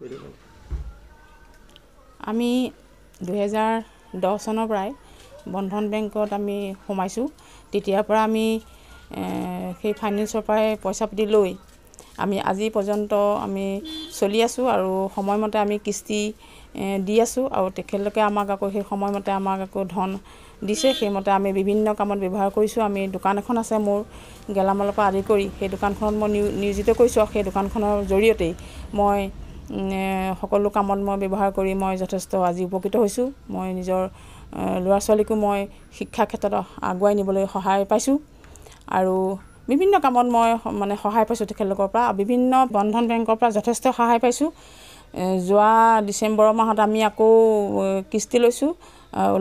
আমি দুহেজাৰ দহ চনৰ পৰাই বন্ধন বেংকত আমি সোমাইছোঁ তেতিয়াৰ পৰা আমি সেই ফাইনেন্সৰ পৰাই পইচা পাতি লৈ আমি আজি পৰ্যন্ত আমি চলি আছোঁ আৰু সময়মতে আমি কিস্তি দি আছোঁ আৰু তেখেতলোকে আমাক আকৌ সেই সময়মতে আমাক আকৌ ধন দিছে সেইমতে আমি বিভিন্ন কামত ব্যৱহাৰ কৰিছোঁ আমি দোকান এখন আছে মোৰ গেলামালৰ পৰা আদি কৰি সেই দোকানখনত মই নিয়োজিত কৰিছোঁ আৰু সেই দোকানখনৰ জৰিয়তেই মই সকলো কামত মই ব্যৱহাৰ কৰি মই যথেষ্ট আজি উপকৃত হৈছোঁ মই নিজৰ ল'ৰা ছোৱালীকো মই শিক্ষা ক্ষেত্ৰত আগুৱাই নিবলৈ সহায় পাইছোঁ আৰু বিভিন্ন কামত মই মানে সহায় পাইছোঁ তেখেতলোকৰ পৰা বিভিন্ন বন্ধন বেংকৰ পৰা যথেষ্ট সহায় পাইছোঁ যোৱা ডিচেম্বৰ মাহত আমি আকৌ কিস্তি লৈছোঁ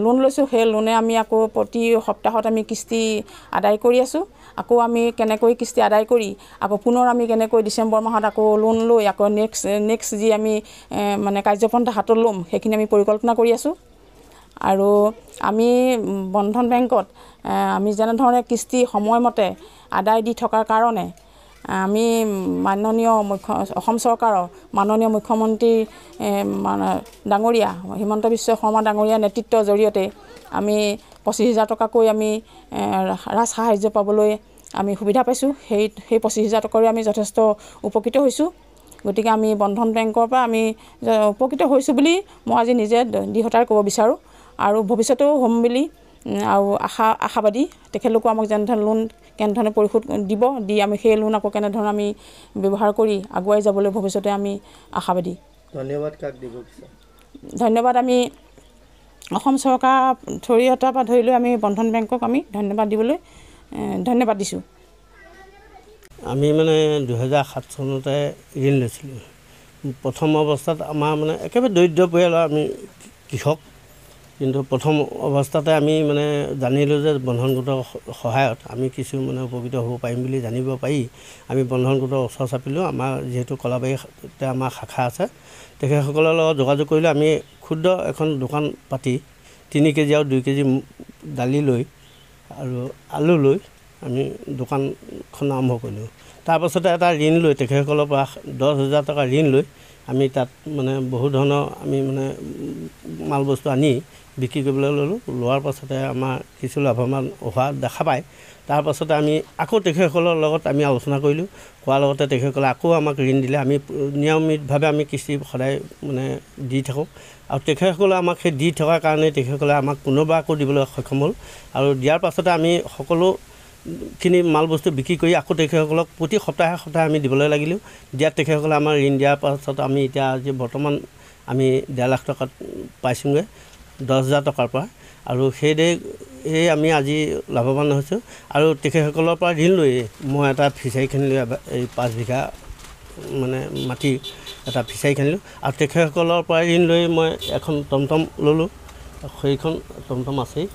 লোন লৈছোঁ সেই লোনে আমি আকৌ প্ৰতি সপ্তাহত আমি কিস্তি আদায় কৰি আছোঁ আকৌ আমি কেনেকৈ কিস্তি আদায় কৰি আকৌ পুনৰ আমি কেনেকৈ ডিচেম্বৰ মাহত আকৌ লোন লৈ আকৌ নেক্সট নেক্সট যি আমি মানে কাৰ্যপন্থা হাতত ল'ম সেইখিনি আমি পৰিকল্পনা কৰি আছোঁ আৰু আমি বন্ধন বেংকত আমি যেনেধৰণে কিস্তি সময়মতে আদায় দি থকাৰ কাৰণে আমি মাননীয় মুখ্য অসম চৰকাৰৰ মাননীয় মুখ্যমন্ত্ৰী ডাঙৰীয়া হিমন্ত বিশ্ব শৰ্মা ডাঙৰীয়া নেতৃত্বৰ জৰিয়তে আমি পঁচিছ হাজাৰ টকাকৈ আমি ৰাজ সাহাৰ্য পাবলৈ আমি সুবিধা পাইছোঁ সেই সেই পঁচিছ হাজাৰ টকাৰে আমি যথেষ্ট উপকৃত হৈছোঁ গতিকে আমি বন্ধন বেংকৰ পৰা আমি উপকৃত হৈছোঁ বুলি মই আজি নিজে দৃঢ়তাৰে ক'ব বিচাৰোঁ আৰু ভৱিষ্যতেও হ'ম বুলি আৰু আশা আশাবাদী তেখেতলোকো আমাক যেনেধৰণে লোন কেনেধৰণে পৰিশোধ দিব দি আমি সেই লোন আকৌ কেনেধৰণে আমি ব্যৱহাৰ কৰি আগুৱাই যাবলৈ ভৱিষ্যতে আমি আশাবাদী ধন্যবাদ কাক দিব ধন্যবাদ আমি অসম চৰকাৰ থৰিয়তাৰ পৰা ধৰি লৈ আমি বন্ধন বেংকক আমি ধন্যবাদ দিবলৈ ধন্যবাদ দিছোঁ আমি মানে দুহেজাৰ সাত চনতে ঋণ লৈছিলোঁ প্ৰথম অৱস্থাত আমাৰ মানে একেবাৰে দৰিদ্ৰ পৰিয়ালৰ আমি কৃষক কিন্তু প্ৰথম অৱস্থাতে আমি মানে জানিলোঁ যে বন্ধন গোটৰ সহায়ত আমি কিছু মানে উপকৃত হ'ব পাৰিম বুলি জানিব পাৰি আমি বন্ধন গোটৰ ওচৰ চাপিলোঁ আমাৰ যিহেতু কলাবাৰীতে আমাৰ শাখা আছে তেখেতসকলৰ লগত যোগাযোগ কৰিলে আমি ক্ষুদ্ৰ এখন দোকান পাতি তিনি কেজি আৰু দুই কেজি দালি লৈ আৰু আলু লৈ আমি দোকানখন আৰম্ভ কৰিলোঁ তাৰপাছতে এটা ঋণ লৈ তেখেতসকলৰ পৰা দহ হাজাৰ টকা ঋণ লৈ আমি তাত মানে বহু ধৰণৰ আমি মানে মাল বস্তু আনি বিক্ৰী কৰিবলৈ ল'লোঁ লোৱাৰ পাছতে আমাৰ কিছু লাভৱান হোৱা দেখা পায় তাৰপাছতে আমি আকৌ তেখেতসকলৰ লগত আমি আলোচনা কৰিলোঁ কোৱাৰ লগতে তেখেতসকলে আকৌ আমাক ঋণ দিলে আমি নিয়মিতভাৱে আমি কিস্তি সদায় মানে দি থাকোঁ আৰু তেখেতসকলে আমাক সেই দি থকাৰ কাৰণে তেখেতসকলে আমাক পুনৰবাৰ আকৌ দিবলৈ সক্ষম হ'ল আৰু দিয়াৰ পাছতে আমি সকলোখিনি মাল বস্তু বিক্ৰী কৰি আকৌ তেখেতসকলক প্ৰতি সপ্তাহে সপ্তাহে আমি দিবলৈ লাগিলোঁ দিয়াত তেখেতসকলে আমাৰ ঋণ দিয়াৰ পাছত আমি এতিয়া আজি বৰ্তমান আমি ডেৰ লাখ টকাত পাইছোঁগৈ দহ হাজাৰ টকাৰ পৰা আৰু সেইদৰে এই আমি আজি লাভৱান হৈছোঁ আৰু তেখেতসকলৰ পৰা ঋণ লৈয়ে মই এটা ফিচাৰী খান্দিলোঁ এই পাঁচ বিঘা মানে মাটি এটা ফিচাৰী খান্দিলোঁ আৰু তেখেতসকলৰ পৰা ঋণ লৈ মই এখন টমটম ল'লোঁ সেইখন টমটম আছেই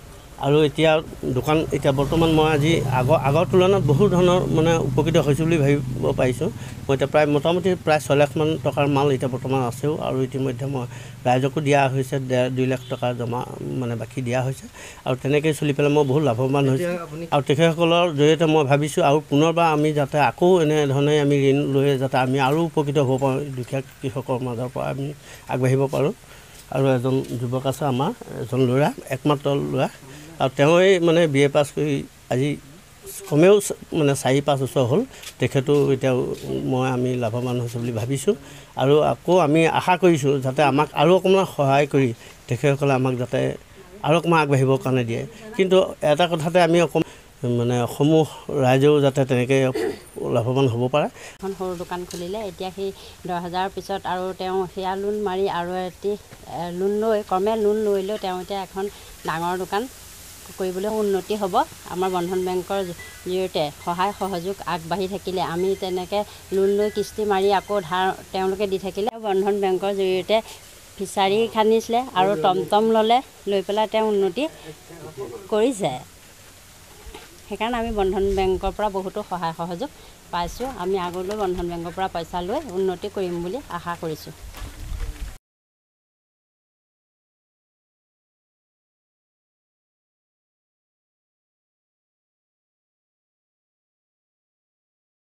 আৰু এতিয়া দোকান এতিয়া বৰ্তমান মই আজি আগৰ আগৰ তুলনাত বহু ধৰণৰ মানে উপকৃত হৈছোঁ বুলি ভাবিব পাৰিছোঁ মই এতিয়া প্ৰায় মোটামুটি প্ৰায় ছয় লাখমান টকাৰ মাল এতিয়া বৰ্তমান আছেও আৰু ইতিমধ্যে মই ৰাইজকো দিয়া হৈছে ডেৰ দুই লাখ টকা জমা মানে বাকী দিয়া হৈছে আৰু তেনেকৈ চলি পেলাই মই বহুত লাভৱান হৈছোঁ আৰু তেখেতসকলৰ জৰিয়তে মই ভাবিছোঁ আৰু পুনৰবাৰ আমি যাতে আকৌ এনেধৰণে আমি ঋণ লৈ যাতে আমি আৰু উপকৃত হ'ব পাৰোঁ দুখীয়া কৃষকৰ মাজৰ পৰা আমি আগবাঢ়িব পাৰোঁ আৰু এজন যুৱক আছে আমাৰ এজন ল'ৰা একমাত্ৰ ল'ৰা আৰু তেওঁ এই মানে বি এ পাছ কৰি আজি কমেও মানে চাৰি পাঁচ বছৰ হ'ল তেখেতো এতিয়াও মই আমি লাভৱান হৈছোঁ বুলি ভাবিছোঁ আৰু আকৌ আমি আশা কৰিছোঁ যাতে আমাক আৰু অকণমান সহায় কৰি তেখেতসকলে আমাক যাতে আৰু অকণমান আগবাঢ়িবৰ কাৰণে দিয়ে কিন্তু এটা কথাতে আমি অকণ মানে অসমৰ ৰাইজেও যাতে তেনেকৈ লাভৱান হ'ব পাৰে এখন সৰু দোকান খুলিলে এতিয়া সেই দহ হাজাৰৰ পিছত আৰু তেওঁ সেয়া লোন মাৰি আৰু এটি লোন লৈ কমে লোন লৈ লৈ তেওঁ এতিয়া এখন ডাঙৰ দোকান কৰিবলৈ উন্নতি হ'ব আমাৰ বন্ধন বেংকৰ জৰিয়তে সহায় সহযোগ আগবাঢ়ি থাকিলে আমি তেনেকৈ লোন লৈ কিস্তি মাৰি আকৌ ধাৰ তেওঁলোকে দি থাকিলে বন্ধন বেংকৰ জৰিয়তে ফিচাৰী খান্দিছিলে আৰু টমটম ল'লে লৈ পেলাই তেওঁ উন্নতি কৰিছে সেইকাৰণে আমি বন্ধন বেংকৰ পৰা বহুতো সহায় সহযোগ পাইছোঁ আমি আগলৈ বন্ধন বেংকৰ পৰা পইচা লৈ উন্নতি কৰিম বুলি আশা কৰিছোঁ